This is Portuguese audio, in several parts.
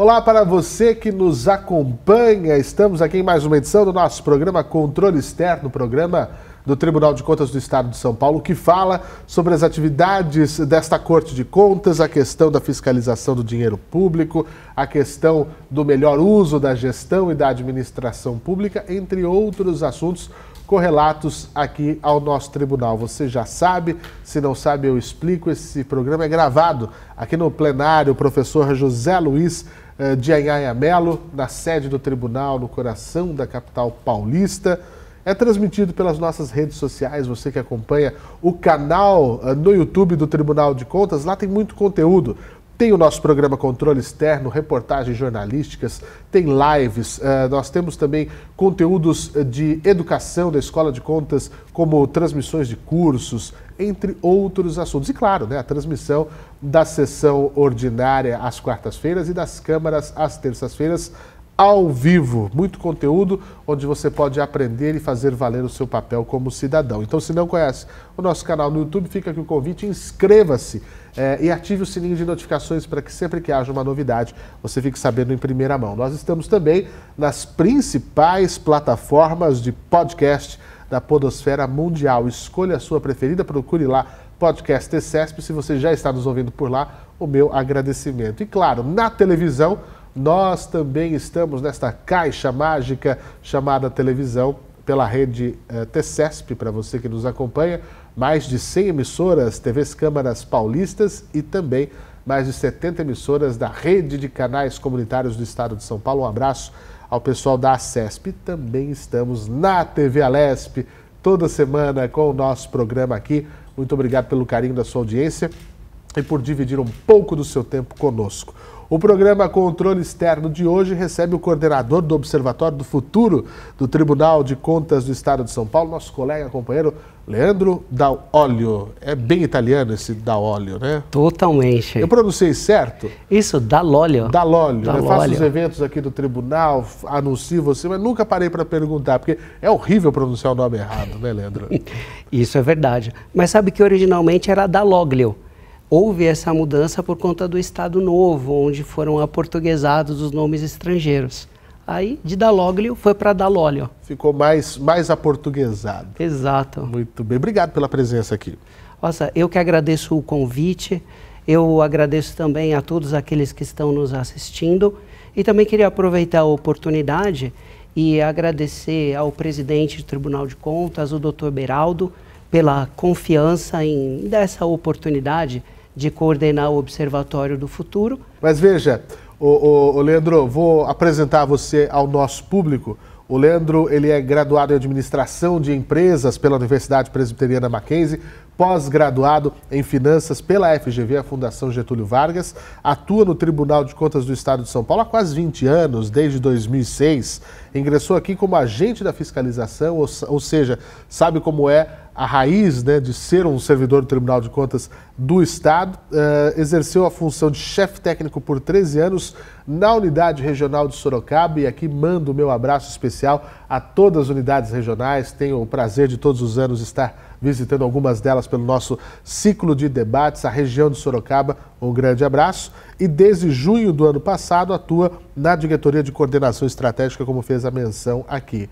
Olá para você que nos acompanha. Estamos aqui em mais uma edição do nosso programa Controle Externo, programa do Tribunal de Contas do Estado de São Paulo, que fala sobre as atividades desta Corte de Contas, a questão da fiscalização do dinheiro público, a questão do melhor uso da gestão e da administração pública, entre outros assuntos correlatos aqui ao nosso tribunal. Você já sabe, se não sabe, eu explico. Esse programa é gravado aqui no plenário. O professor José Luiz de eh, Anhaia Melo, na sede do tribunal, no coração da capital paulista. É transmitido pelas nossas redes sociais, você que acompanha o canal eh, no YouTube do Tribunal de Contas, lá tem muito conteúdo. Tem o nosso programa Controle Externo, reportagens jornalísticas, tem lives, eh, nós temos também conteúdos de educação da Escola de Contas, como transmissões de cursos, entre outros assuntos. E claro, né, a transmissão da sessão ordinária às quartas-feiras e das câmaras às terças-feiras ao vivo. Muito conteúdo onde você pode aprender e fazer valer o seu papel como cidadão. Então, se não conhece o nosso canal no YouTube, fica aqui o convite, inscreva-se é, e ative o sininho de notificações para que sempre que haja uma novidade você fique sabendo em primeira mão. Nós estamos também nas principais plataformas de podcast da Podosfera Mundial. Escolha a sua preferida, procure lá podcast TCESP. Se você já está nos ouvindo por lá, o meu agradecimento. E claro, na televisão, nós também estamos nesta caixa mágica chamada televisão pela rede eh, TCESP, para você que nos acompanha. Mais de 100 emissoras, TVs Câmaras Paulistas e também mais de 70 emissoras da rede de canais comunitários do estado de São Paulo. Um abraço ao pessoal da ACESP. Também estamos na TV Alesp toda semana com o nosso programa aqui. Muito obrigado pelo carinho da sua audiência e por dividir um pouco do seu tempo conosco. O programa Controle Externo de hoje recebe o coordenador do Observatório do Futuro do Tribunal de Contas do Estado de São Paulo, nosso colega, companheiro Leandro Daolio. É bem italiano esse Daolio, né? Totalmente. Eu pronunciei certo? Isso, Dalolio. Dalolio. Dal né? Eu faço os eventos aqui do tribunal, anuncio você, mas nunca parei para perguntar, porque é horrível pronunciar o nome errado, né, Leandro? Isso é verdade. Mas sabe que originalmente era Daloglio? houve essa mudança por conta do Estado Novo, onde foram aportuguesados os nomes estrangeiros. Aí de Dalóglio foi para Dalólio. Ficou mais, mais aportuguesado. Exato. Muito bem. Obrigado pela presença aqui. Nossa, eu que agradeço o convite. Eu agradeço também a todos aqueles que estão nos assistindo. E também queria aproveitar a oportunidade e agradecer ao presidente do Tribunal de Contas, o doutor Beraldo, pela confiança em dessa oportunidade de coordenar o Observatório do Futuro. Mas veja, o, o, Leandro, vou apresentar você ao nosso público. O Leandro ele é graduado em administração de empresas pela Universidade Presbiteriana Mackenzie, pós-graduado em Finanças pela FGV, a Fundação Getúlio Vargas, atua no Tribunal de Contas do Estado de São Paulo há quase 20 anos, desde 2006. Ingressou aqui como agente da fiscalização, ou, ou seja, sabe como é a raiz né, de ser um servidor do Tribunal de Contas do Estado. Uh, exerceu a função de chefe técnico por 13 anos na unidade regional de Sorocaba e aqui mando o meu abraço especial a todas as unidades regionais. Tenho o prazer de todos os anos estar visitando algumas delas pelo nosso ciclo de debates, a região de Sorocaba. Um grande abraço. E desde junho do ano passado atua na Diretoria de Coordenação Estratégica, como fez a menção aqui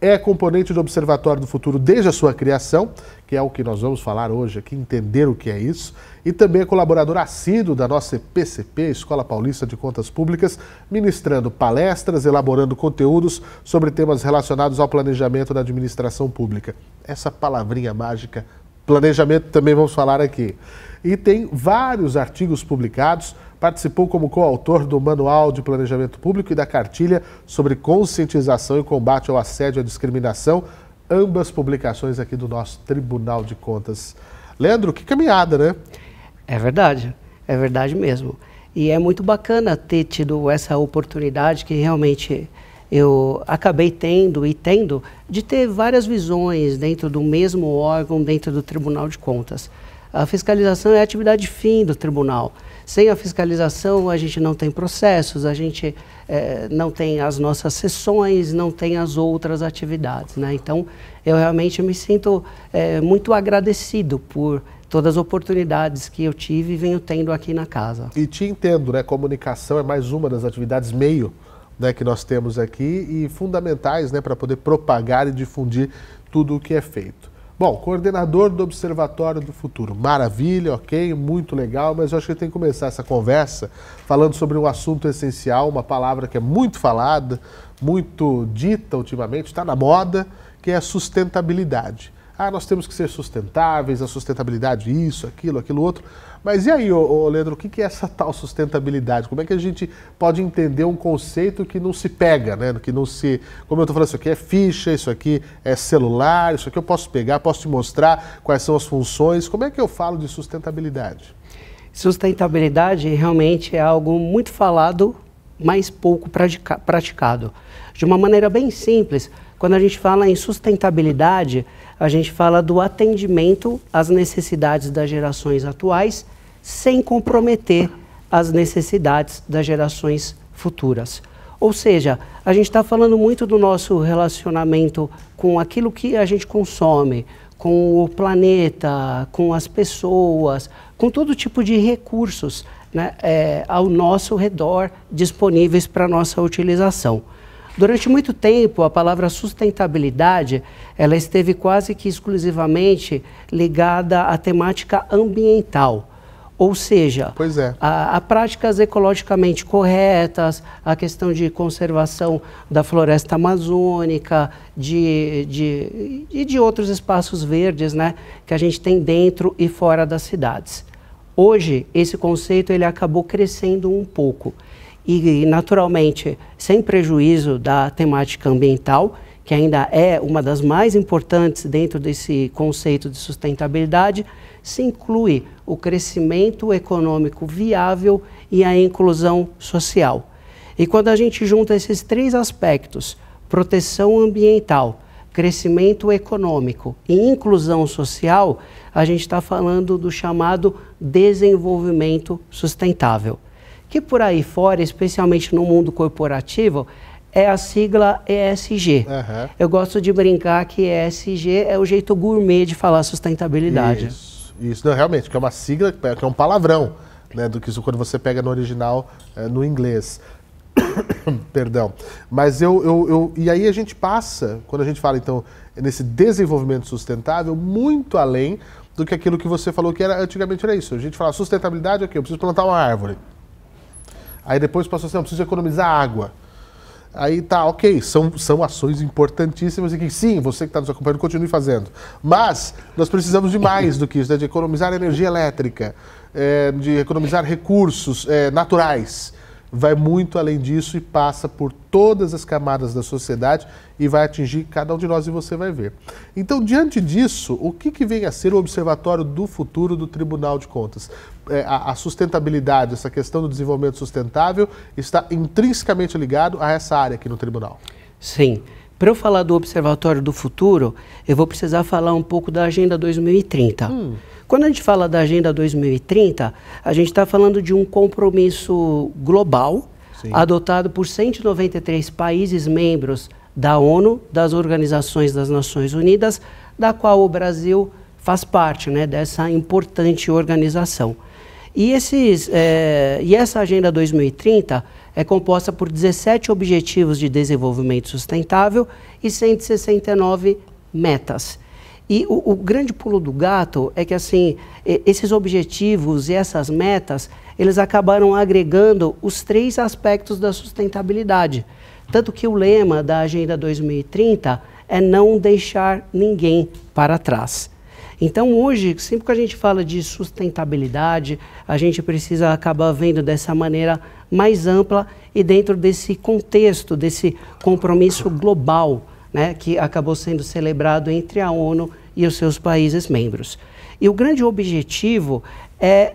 é componente do Observatório do Futuro desde a sua criação, que é o que nós vamos falar hoje aqui, entender o que é isso, e também é colaborador assíduo da nossa EPCP, Escola Paulista de Contas Públicas, ministrando palestras, elaborando conteúdos sobre temas relacionados ao planejamento da administração pública. Essa palavrinha mágica, planejamento, também vamos falar aqui. E tem vários artigos publicados participou como coautor do Manual de Planejamento Público e da Cartilha sobre Conscientização e Combate ao Assédio e à Discriminação, ambas publicações aqui do nosso Tribunal de Contas. Leandro, que caminhada, né? É verdade, é verdade mesmo. E é muito bacana ter tido essa oportunidade que realmente eu acabei tendo e tendo de ter várias visões dentro do mesmo órgão, dentro do Tribunal de Contas. A fiscalização é a atividade fim do tribunal. Sem a fiscalização, a gente não tem processos, a gente é, não tem as nossas sessões, não tem as outras atividades. Né? Então, eu realmente me sinto é, muito agradecido por todas as oportunidades que eu tive e venho tendo aqui na casa. E te entendo, né? Comunicação é mais uma das atividades meio né, que nós temos aqui e fundamentais né, para poder propagar e difundir tudo o que é feito. Bom, coordenador do Observatório do Futuro. Maravilha, ok, muito legal, mas eu acho que tem que começar essa conversa falando sobre um assunto essencial, uma palavra que é muito falada, muito dita ultimamente, está na moda, que é sustentabilidade ah, nós temos que ser sustentáveis, a sustentabilidade, isso, aquilo, aquilo outro. Mas e aí, ô, ô Leandro, o que, é essa tal sustentabilidade? Como é que a gente pode entender um conceito que não se pega, né? Que não se. Como eu estou falando, isso aqui é ficha, isso aqui é celular, isso aqui eu posso pegar, posso te mostrar quais são as funções. Como é que eu falo de sustentabilidade? Sustentabilidade realmente é algo muito falado, mas pouco pratica praticado. De uma maneira bem simples, quando a gente fala em sustentabilidade, a gente fala do atendimento às necessidades das gerações atuais, sem comprometer as necessidades das gerações futuras. Ou seja, a gente está falando muito do nosso relacionamento com aquilo que a gente consome, com o planeta, com as pessoas, com todo tipo de recursos né, é, ao nosso redor disponíveis para nossa utilização. Durante muito tempo, a palavra sustentabilidade, ela esteve quase que exclusivamente ligada à temática ambiental. Ou seja, é. a, a, práticas ecologicamente corretas, a questão de conservação da floresta amazônica, de, de, e de outros espaços verdes né, que a gente tem dentro e fora das cidades. Hoje, esse conceito ele acabou crescendo um pouco e, naturalmente, sem prejuízo da temática ambiental, que ainda é uma das mais importantes dentro desse conceito de sustentabilidade, se inclui o crescimento econômico viável e a inclusão social. E quando a gente junta esses três aspectos, proteção ambiental, crescimento econômico e inclusão social, a gente está falando do chamado desenvolvimento sustentável que por aí fora, especialmente no mundo corporativo, é a sigla ESG. Uhum. Eu gosto de brincar que ESG é o jeito gourmet de falar sustentabilidade. Isso, isso não, realmente, que é uma sigla, que é um palavrão, né, do que isso quando você pega no original, é, no inglês. Perdão. Mas eu, eu, eu. E aí a gente passa, quando a gente fala, então, nesse desenvolvimento sustentável, muito além do que aquilo que você falou que era antigamente era isso. A gente fala sustentabilidade, é ok, eu preciso plantar uma árvore. Aí depois passou assim, não, preciso economizar água. Aí tá, ok, são, são ações importantíssimas e que sim, você que está nos acompanhando, continue fazendo. Mas nós precisamos de mais do que isso, né? de economizar energia elétrica, é, de economizar recursos é, naturais vai muito além disso e passa por todas as camadas da sociedade e vai atingir cada um de nós e você vai ver. Então, diante disso, o que, que vem a ser o Observatório do Futuro do Tribunal de Contas? É, a, a, sustentabilidade, essa questão do desenvolvimento sustentável, está intrinsecamente ligado a essa área aqui no Tribunal. Sim. Para eu falar do Observatório do Futuro, eu vou precisar falar um pouco da Agenda 2030. Hum. Quando a gente fala da Agenda 2030, a gente está falando de um compromisso global Sim. adotado por 193 países membros da ONU, das organizações das Nações Unidas, da qual o Brasil faz parte né, dessa importante organização. E, esses, é, e essa Agenda 2030 é composta por 17 Objetivos de Desenvolvimento Sustentável e 169 metas. E o, o, grande pulo do gato é que assim, esses objetivos e essas metas, eles acabaram agregando os três aspectos da sustentabilidade. Tanto que o lema da Agenda 2030 é não deixar ninguém para trás. Então hoje, sempre que a gente fala de sustentabilidade, a gente precisa acabar vendo dessa maneira mais ampla e dentro desse contexto, desse compromisso global né, que acabou sendo celebrado entre a ONU e os seus países membros. E o grande objetivo é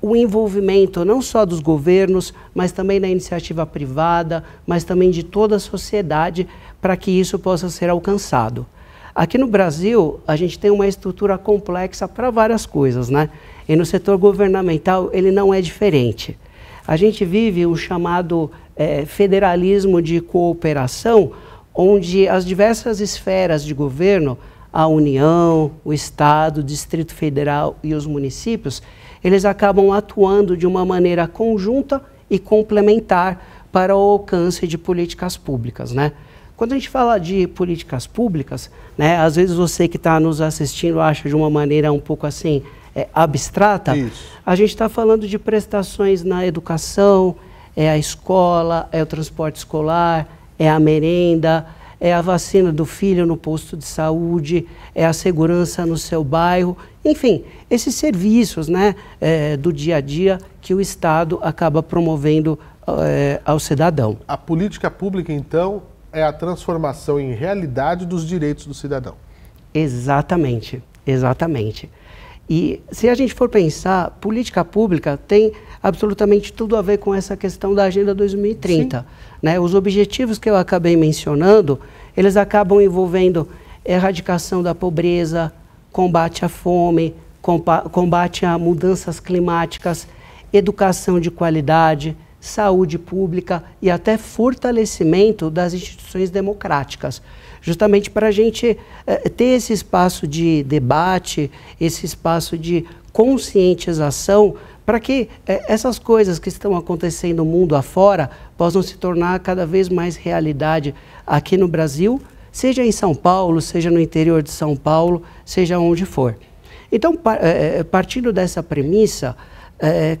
o envolvimento não só dos governos, mas também da iniciativa privada, mas também de toda a sociedade para que isso possa ser alcançado. Aqui no Brasil, a gente tem uma estrutura complexa para várias coisas, né? E no setor governamental, ele não é diferente. A gente vive o chamado é, federalismo de cooperação, onde as diversas esferas de governo a União, o Estado, o Distrito Federal e os municípios, eles acabam atuando de uma maneira conjunta e complementar para o alcance de políticas públicas, né? Quando a gente fala de políticas públicas, né, às vezes você que está nos assistindo acha de uma maneira um pouco assim é, abstrata. Isso. A gente está falando de prestações na educação, é a escola, é o transporte escolar, é a merenda, é a vacina do filho no posto de saúde, é a segurança no seu bairro, enfim, esses serviços né, é, do dia a dia que o Estado acaba promovendo é, ao cidadão. A política pública, então, é a transformação em realidade dos direitos do cidadão. Exatamente, exatamente. E se a gente for pensar, política pública tem absolutamente tudo a ver com essa questão da Agenda 2030. Né? Os objetivos que eu acabei mencionando, eles acabam envolvendo erradicação da pobreza, combate à fome, combate a mudanças climáticas, educação de qualidade, saúde pública e até fortalecimento das instituições democráticas justamente para a gente eh, ter esse espaço de debate, esse espaço de conscientização, para que eh, essas coisas que estão acontecendo no mundo afora possam se tornar cada vez mais realidade aqui no Brasil, seja em São Paulo, seja no interior de São Paulo, seja onde for. Então, eh, partindo dessa premissa,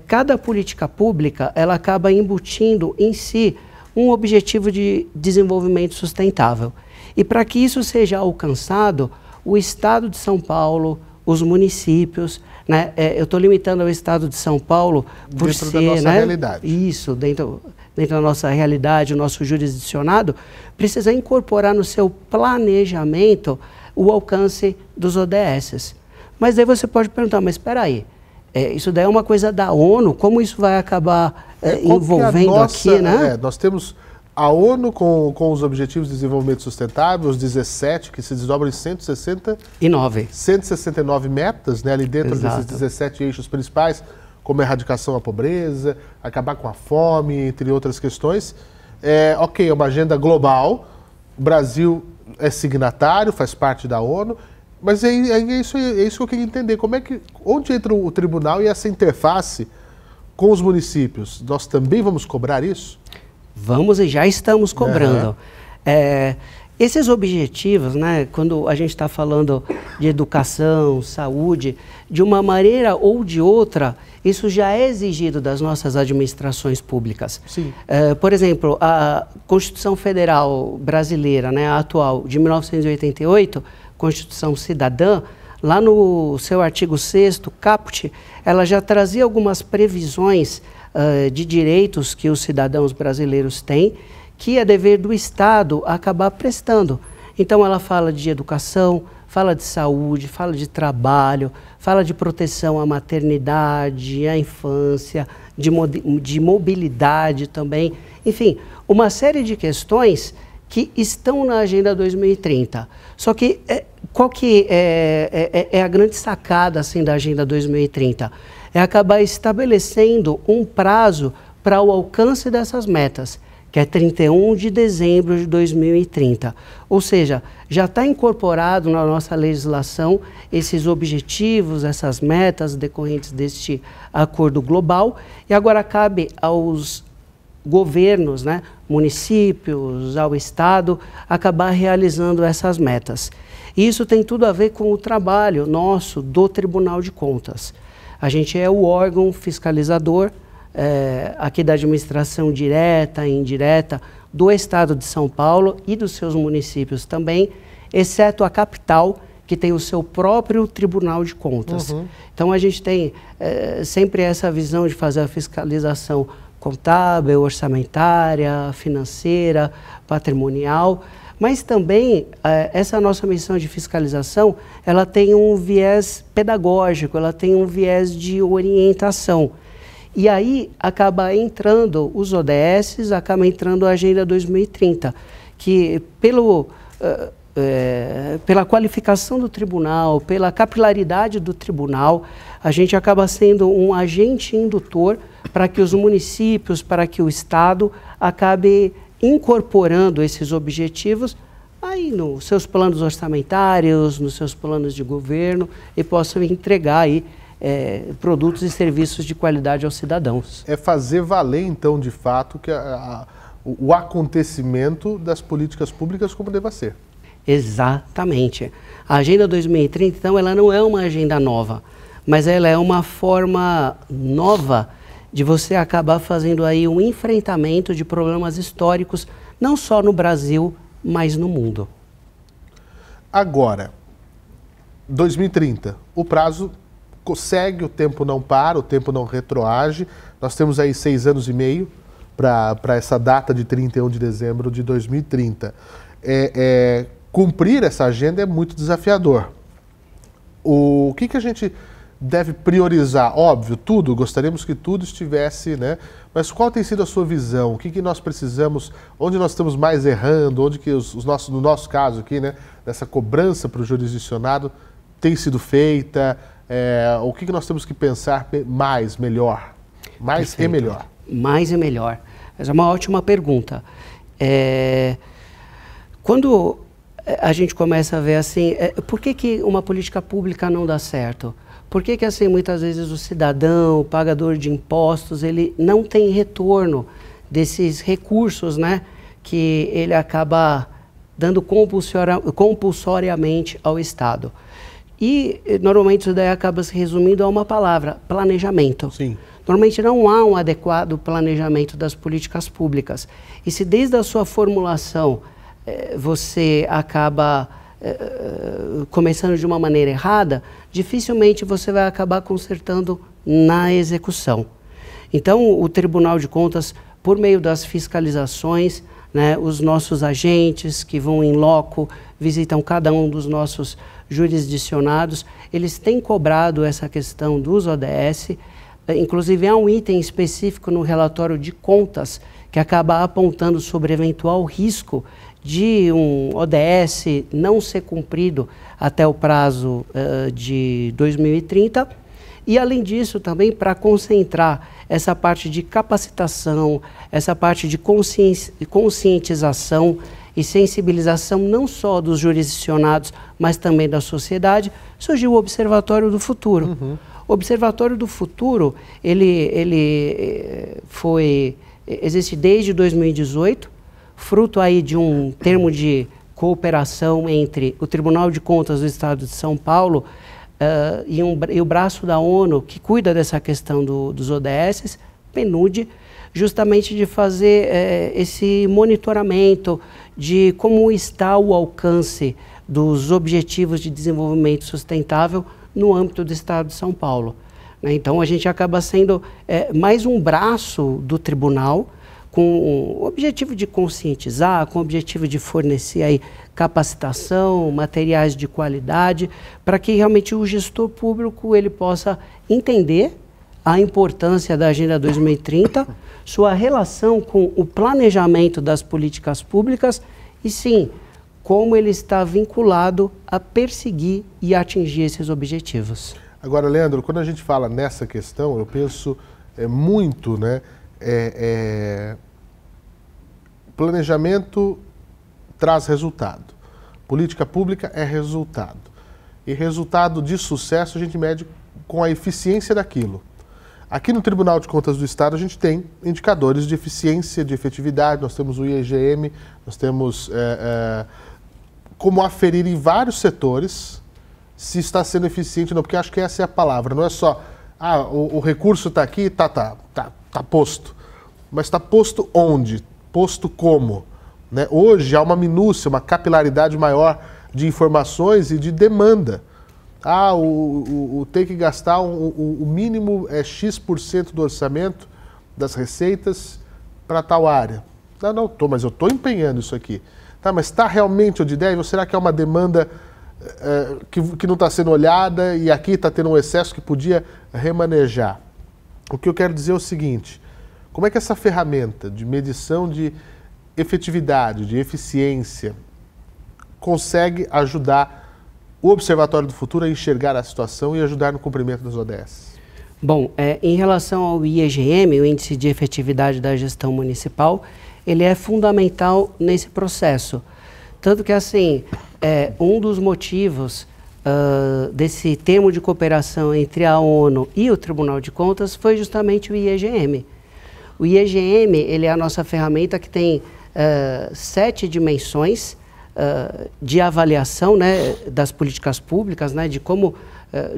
cada política pública ela acaba embutindo em si um objetivo de desenvolvimento sustentável. E para que isso seja alcançado, o Estado de São Paulo, os municípios, né? É, eu estou limitando ao Estado de São Paulo por dentro ser, da nossa né? realidade. isso dentro dentro da nossa realidade, o nosso jurisdicionado, precisa incorporar no seu planejamento o alcance dos ODSs. Mas aí você pode perguntar, mas espera aí, é, isso daí é uma coisa da ONU, como isso vai acabar é, é envolvendo nossa, aqui, né? É, nós temos a ONU com, com os Objetivos de Desenvolvimento Sustentável, os 17, que se desdobram em 169, 169 metas, né, ali dentro Exato. desses 17 eixos principais, como erradicação à pobreza, acabar com a fome, entre outras questões. É, ok, é uma agenda global, o Brasil é signatário, faz parte da ONU, mas aí, aí é, isso, é isso que eu queria entender. Como é que, onde entra o tribunal e essa interface com os municípios? Nós também vamos cobrar isso? Vamos e já estamos cobrando. É, esses objetivos, né, quando a gente está falando de educação, saúde, de uma maneira ou de outra, isso já é exigido das nossas administrações públicas. É, por exemplo, a Constituição Federal Brasileira, né, a atual, de 1988, Constituição Cidadã, lá no seu artigo 6 caput, ela já trazia algumas previsões uh, de direitos que os cidadãos brasileiros têm, que é dever do Estado acabar prestando. Então ela fala de educação, fala de saúde, fala de trabalho, fala de proteção à maternidade, à infância, de, de mobilidade também. Enfim, uma série de questões que estão na Agenda 2030. Só que é, qual que é, é, é, é, a grande sacada assim, da Agenda 2030? É acabar estabelecendo um prazo para o alcance dessas metas, que é 31 de dezembro de 2030. Ou seja, já está incorporado na nossa legislação esses objetivos, essas metas decorrentes deste acordo global, e agora cabe aos governos, né, municípios, ao Estado, acabar realizando essas metas. E isso tem tudo a ver com o trabalho nosso do Tribunal de Contas. A gente é o órgão fiscalizador é, aqui da administração direta e indireta do Estado de São Paulo e dos seus municípios também, exceto a capital, que tem o seu próprio Tribunal de Contas. Uhum. Então a gente tem é, sempre essa visão de fazer a fiscalização contábil, orçamentária, financeira, patrimonial, mas também eh, essa nossa missão de fiscalização, ela tem um viés pedagógico, ela tem um viés de orientação. E aí acaba entrando os ODS, acaba entrando a Agenda 2030, que pelo, é, pela qualificação do tribunal, pela capilaridade do tribunal, a gente acaba sendo um agente indutor para que os municípios, para que o Estado acabe incorporando esses objetivos aí nos seus planos orçamentários, nos seus planos de governo e possam entregar aí é, produtos e serviços de qualidade aos cidadãos. É fazer valer então de fato que a, a, o acontecimento das políticas públicas como deva ser. Exatamente. A Agenda 2030, então, ela não é uma agenda nova, mas ela é uma forma nova de você acabar fazendo aí um enfrentamento de problemas históricos, não só no Brasil, mas no mundo. Agora, 2030, o prazo segue, o tempo não para, o tempo não retroage. Nós temos aí seis anos e meio para essa data de 31 de dezembro de 2030. É, é, cumprir essa agenda é muito desafiador. O, o que, que a gente deve priorizar? Óbvio, tudo, gostaríamos que tudo estivesse, né? Mas qual tem sido a sua visão? O que, que nós precisamos, onde nós estamos mais errando, onde que os, os nossos, no nosso caso aqui, né, dessa cobrança para o jurisdicionado tem sido feita? É, o que, que nós temos que pensar mais, melhor? Mais Perfeito. e melhor. Mais e melhor. Essa é uma ótima pergunta. É... Quando é, a gente começa a ver assim, é, por que, que uma política pública não dá certo? Por que, que assim, muitas vezes o cidadão, o pagador de impostos, ele não tem retorno desses recursos, né? Que ele acaba dando compulsoriamente ao Estado. E eh, normalmente isso daí acaba se resumindo a uma palavra, planejamento. Sim. Normalmente não há um adequado planejamento das políticas públicas. E se desde a sua formulação eh, você acaba eh, eh, começando de uma maneira errada, dificilmente você vai acabar consertando na execução. Então, o Tribunal de Contas, por meio das fiscalizações, né, os nossos agentes que vão em loco, visitam cada um dos nossos jurisdicionados, eles têm cobrado essa questão dos ODS. Inclusive, há um item específico no relatório de contas que acaba apontando sobre eventual risco de um ODS não ser cumprido até o prazo uh, de 2030. E, além disso, também para concentrar essa parte de capacitação, essa parte de conscien conscientização e sensibilização não só dos jurisdicionados, mas também da sociedade, surgiu o Observatório do Futuro. Uhum. O Observatório do Futuro, ele, ele eh, foi, existe desde 2018, fruto aí de um termo de cooperação entre o Tribunal de Contas do Estado de São Paulo uh, e, um, e, o braço da ONU que cuida dessa questão do, dos ODS, PNUD, justamente de fazer eh, esse monitoramento de como está o alcance dos Objetivos de Desenvolvimento Sustentável no âmbito do Estado de São Paulo. Né? Então a gente acaba sendo eh, mais um braço do tribunal com o objetivo de conscientizar, com o objetivo de fornecer aí capacitação, materiais de qualidade, para que realmente o gestor público ele possa entender a importância da Agenda 2030, sua relação com o planejamento das políticas públicas e sim, como ele está vinculado a perseguir e atingir esses objetivos. Agora, Leandro, quando a gente fala nessa questão, eu penso é, muito, né? É, é, planejamento traz resultado. Política pública é resultado. E resultado de sucesso a gente mede com a eficiência daquilo. Aqui no Tribunal de Contas do Estado a gente tem indicadores de eficiência, de efetividade, nós temos o IEGM, nós temos é, é, como aferir em vários setores se está sendo eficiente ou não, porque acho que essa é a palavra, não é só ah, o, o recurso está aqui, tá, tá, tá, tá posto. Mas está posto onde? Posto como? Né? Hoje há uma minúcia, uma capilaridade maior de informações e de demanda. Ah, o, o, o tem que gastar um, o, mínimo é X% do orçamento das receitas para tal área. Ah, não, tô, mas eu estou empenhando isso aqui. Tá, mas está realmente onde deve? Ou será que é uma demanda é, que, que não está sendo olhada e aqui está tendo um excesso que podia remanejar. O que eu quero dizer é o seguinte: como é que essa ferramenta de medição de efetividade, de eficiência, consegue ajudar o Observatório do Futuro a enxergar a situação e ajudar no cumprimento das ODS? Bom, é, em relação ao IEGM, o Índice de Efetividade da Gestão Municipal, ele é fundamental nesse processo. Tanto que, assim, é, um dos motivos uh, desse termo de cooperação entre a ONU e o Tribunal de Contas foi justamente o IEGM. O IEGM ele é a nossa ferramenta que tem uh, sete dimensões uh, de avaliação né, das políticas públicas, né, de como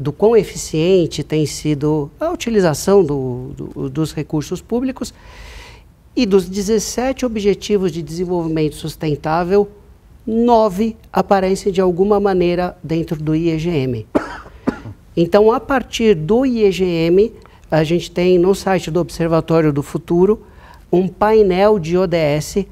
do quão eficiente tem sido a utilização do, do, dos recursos públicos e dos 17 Objetivos de Desenvolvimento Sustentável nove aparecem de alguma maneira dentro do IEGM. Então, a partir do IEGM, a gente tem no site do Observatório do Futuro um painel de ODS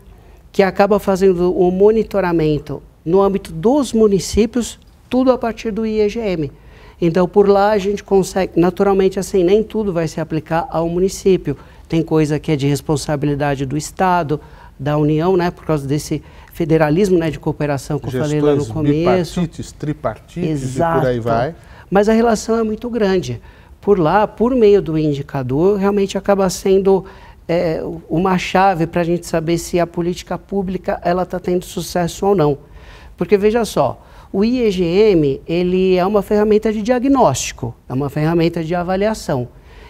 que acaba fazendo o monitoramento no âmbito dos municípios, tudo a partir do IEGM. Então, por lá a gente consegue, naturalmente, assim, nem tudo vai se aplicar ao município. Tem coisa que é de responsabilidade do Estado, da União, né, por causa desse federalismo né, de cooperação, como eu falei lá no começo. Bipartites, tripartites Exato. e por aí vai. Mas a relação é muito grande. Por lá, por meio do indicador, realmente acaba sendo é, uma chave para a gente saber se a política pública ela está tendo sucesso ou não. Porque veja só, o IEGM ele é uma ferramenta de diagnóstico, é uma ferramenta de avaliação.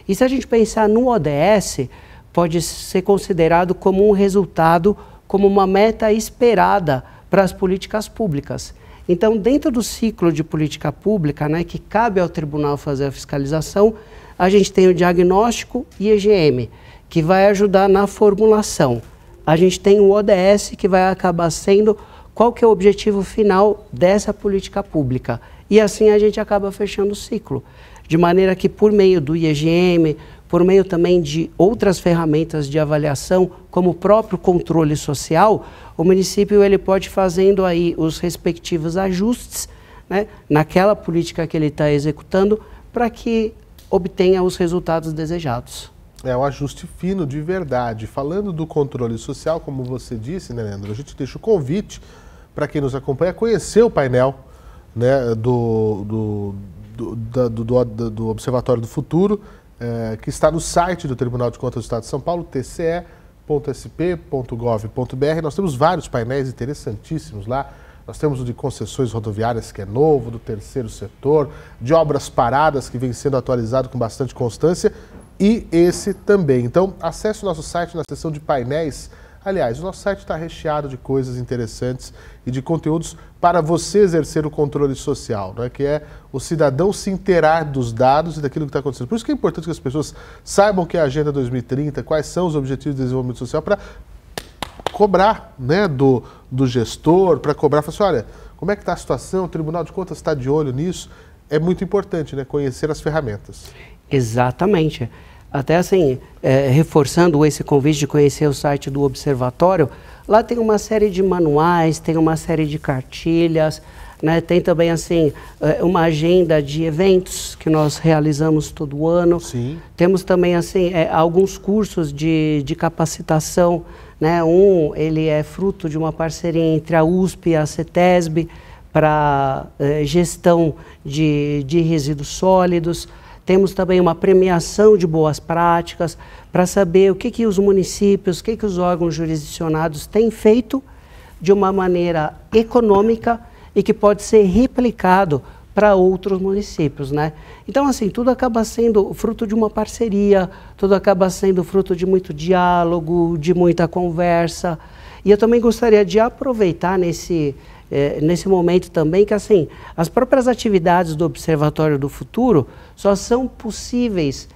E se a gente pensar no ODS, pode ser considerado como um resultado como uma meta esperada para as políticas públicas. Então, dentro do ciclo de política pública, né, que cabe ao tribunal fazer a fiscalização, a gente tem o diagnóstico IEGM, que vai ajudar na formulação. A gente tem o ODS, que vai acabar sendo qual que é o objetivo final dessa política pública. E assim a gente acaba fechando o ciclo. De maneira que, por meio do IEGM, por meio também de outras ferramentas de avaliação, como o próprio controle social, o município ele pode fazendo aí os respectivos ajustes né, naquela política que ele está executando para que obtenha os resultados desejados. É um ajuste fino de verdade. Falando do controle social, como você disse, né, Leandro, a gente deixa o convite para quem nos acompanha conhecer o painel né, do, do, do, do, do Observatório do Futuro, é, que está no site do Tribunal de Contas do Estado de São Paulo, tce.sp.gov.br. Nós temos vários painéis interessantíssimos lá. Nós temos o de concessões rodoviárias, que é novo, do terceiro setor, de obras paradas, que vem sendo atualizado com bastante constância, e esse também. Então, acesse o nosso site na seção de painéis Aliás, o nosso site está recheado de coisas interessantes e de conteúdos para você exercer o controle social, né? que é o cidadão se inteirar dos dados e daquilo que está acontecendo. Por isso que é importante que as pessoas saibam que é a Agenda 2030, quais são os objetivos de desenvolvimento social, para cobrar né, do, do gestor, para cobrar, falar assim, olha, como é que está a situação, o Tribunal de Contas está de olho nisso. É muito importante né, conhecer as ferramentas. Exatamente até assim, é, reforçando esse convite de conhecer o site do Observatório, lá tem uma série de manuais, tem uma série de cartilhas, né? tem também assim é, uma agenda de eventos que nós realizamos todo ano. Sim. Temos também assim é, alguns cursos de, de capacitação. Né? Um ele é fruto de uma parceria entre a USP e a CETESB para é, gestão de, de resíduos sólidos. Temos também uma premiação de boas práticas para saber o que, que os municípios, o que, que os órgãos jurisdicionados têm feito de uma maneira econômica e que pode ser replicado para outros municípios, né? Então, assim, tudo acaba sendo fruto de uma parceria, tudo acaba sendo fruto de muito diálogo, de muita conversa. E eu também gostaria de aproveitar nesse, eh, nesse momento também que, assim, as próprias atividades do Observatório do Futuro só são possíveis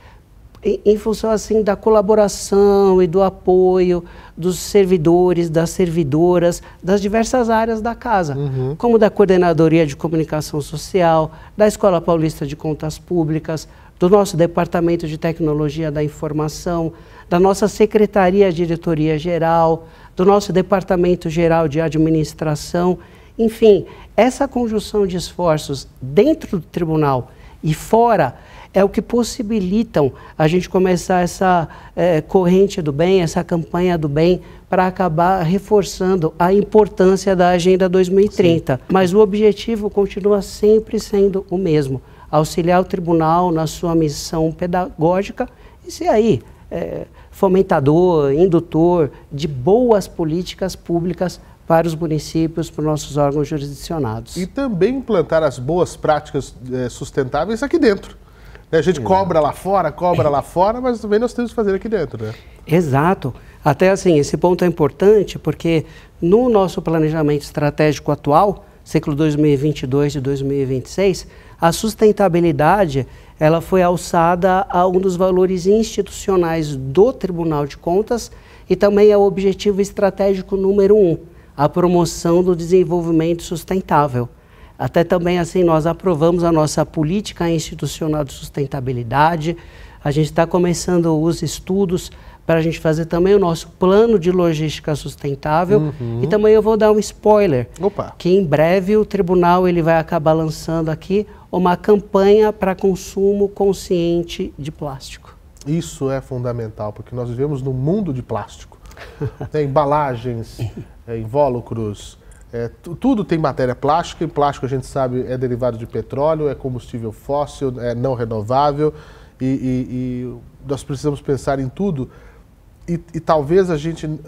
em, em função assim da colaboração e do apoio dos servidores, das servidoras, das diversas áreas da casa, uhum. como da coordenadoria de comunicação social, da Escola Paulista de Contas Públicas, do nosso Departamento de Tecnologia da Informação, da nossa Secretaria Diretoria Geral, do nosso Departamento Geral de Administração, enfim, essa conjunção de esforços dentro do tribunal e fora é o que possibilitam a gente começar essa é, corrente do bem, essa campanha do bem, para acabar reforçando a importância da Agenda 2030. Sim. Mas o objetivo continua sempre sendo o mesmo: auxiliar o tribunal na sua missão pedagógica e ser aí é, fomentador, indutor de boas políticas públicas para os municípios, para os nossos órgãos jurisdicionados. E também implantar as boas práticas é, sustentáveis aqui dentro. Né, a gente Exato. cobra lá fora, cobra lá fora, mas também nós temos que fazer aqui dentro, né? Exato. Até assim, esse ponto é importante porque no nosso planejamento estratégico atual, ciclo 2022 e 2026, a sustentabilidade ela foi alçada a um dos valores institucionais do Tribunal de Contas e também é o objetivo estratégico número um a promoção do desenvolvimento sustentável. Até também assim nós aprovamos a nossa política institucional de sustentabilidade. A gente está começando os estudos para a gente fazer também o nosso plano de logística sustentável. Uhum. E também eu vou dar um spoiler, Opa. que em breve o tribunal ele vai acabar lançando aqui uma campanha para consumo consciente de plástico. Isso é fundamental, porque nós vivemos num mundo de plástico né, embalagens, é, invólucros, é, tudo tem matéria plástica, e plástico a gente sabe é derivado de petróleo, é combustível fóssil, é não renovável, e, e, e nós precisamos pensar em tudo. E, e talvez a gente, uh,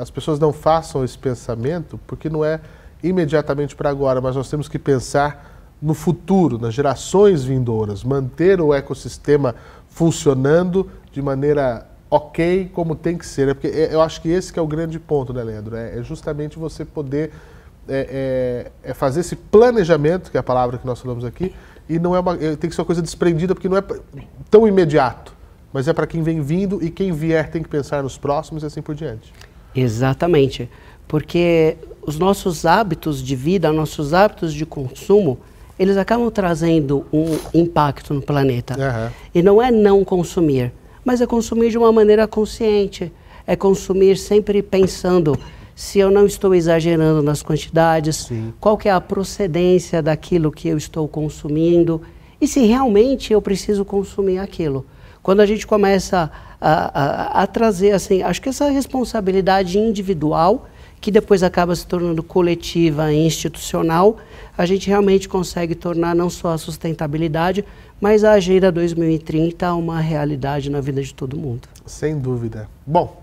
as pessoas não façam esse pensamento, porque não é imediatamente para agora, mas nós temos que pensar no futuro, nas gerações vindouras, manter o ecossistema funcionando de maneira ok como tem que ser. Né? porque é, eu acho que esse que é o grande ponto, né, Leandro? É, é, justamente você poder é, é, é fazer esse planejamento, que é a palavra que nós falamos aqui, e não é uma, é, tem que ser uma coisa desprendida, porque não é tão imediato, mas é para quem vem vindo e quem vier tem que pensar nos próximos e assim por diante. Exatamente, porque os nossos hábitos de vida, nossos hábitos de consumo, eles acabam trazendo um impacto no planeta. Uhum. E não é não consumir, mas é consumir de uma maneira consciente, é consumir sempre pensando se eu não estou exagerando nas quantidades, Sim. qual que é a procedência daquilo que eu estou consumindo e se realmente eu preciso consumir aquilo. Quando a gente começa a, a, a trazer assim, acho que essa responsabilidade individual que depois acaba se tornando coletiva e institucional, a gente realmente consegue tornar não só a sustentabilidade, mas a Agenda 2030 uma realidade na vida de todo mundo. Sem dúvida. Bom,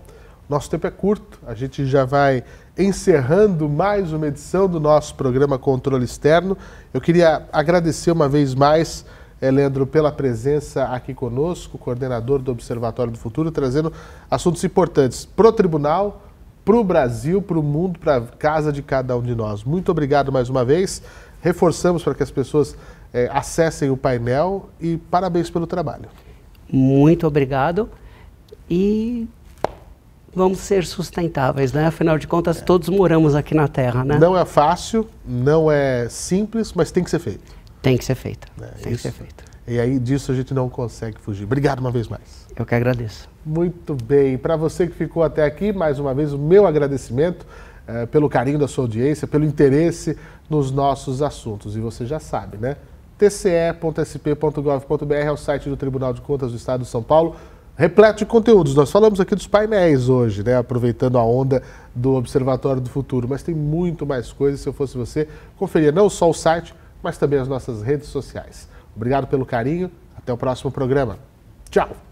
nosso tempo é curto, a gente já vai encerrando mais uma edição do nosso programa Controle Externo. Eu queria agradecer uma vez mais, eh, Leandro, pela presença aqui conosco, coordenador do Observatório do Futuro, trazendo assuntos importantes para o tribunal, para o Brasil, para o mundo, para a casa de cada um de nós. Muito obrigado mais uma vez. Reforçamos para que as pessoas é, acessem o painel e parabéns pelo trabalho. Muito obrigado e vamos ser sustentáveis, né? Afinal de contas, é. todos moramos aqui na Terra, né? Não é fácil, não é simples, mas tem que ser feito. Tem que ser feito. É, tem isso. que ser feito. E aí disso a gente não consegue fugir. Obrigado uma vez mais. Eu que agradeço. Muito bem. Para você que ficou até aqui, mais uma vez o meu agradecimento eh, pelo carinho da sua audiência, pelo interesse nos nossos assuntos. E você já sabe, né? tce.sp.gov.br é o site do Tribunal de Contas do Estado de São Paulo, repleto de conteúdos. Nós falamos aqui dos painéis hoje, né? aproveitando a onda do Observatório do Futuro, mas tem muito mais coisas. Se eu fosse você, conferia não só o site, mas também as nossas redes sociais. Obrigado pelo carinho. Até o próximo programa. Tchau!